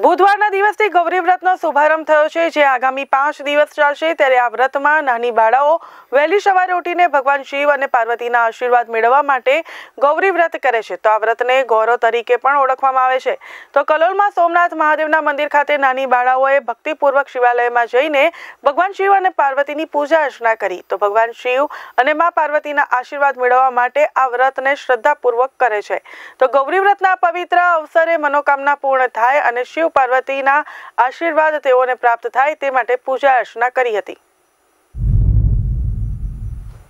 બુધવારના દિવસથી ગૌરી વ્રતનો શુભારંભ થયો છે જે આગામી પાંચ દિવસ ચાલશે ત્યારે આ વ્રતમાં નાની બાળાઓ વહેલી સવારે ઉઠીને ભગવાન શિવ અને પાર્વતીના આશીર્વાદ મેળવવા માટે ગૌરી વ્રત કરે છે તો આ વ્રતને ગૌરવ તરીકે પણ ઓળખવામાં આવે છે તો કલોલમાં સોમનાથ મહાદેવના મંદિર ખાતે નાની બાળાઓએ ભક્તિપૂર્વક શિવાલયમાં જઈને ભગવાન શિવ અને પાર્વતીની પૂજા અર્ચના કરી તો ભગવાન શિવ અને મા પાર્વતીના આશીર્વાદ મેળવવા માટે આ વ્રતને શ્રદ્ધાપૂર્વક કરે છે તો ગૌરી વ્રતના પવિત્ર અવસરે મનોકામના પૂર્ણ થાય અને શિવ શિવ પાર્વતીના આશીર્વાદ તેઓને પ્રાપ્ત થાય તે માટે પૂજા અર્ચના કરી હતી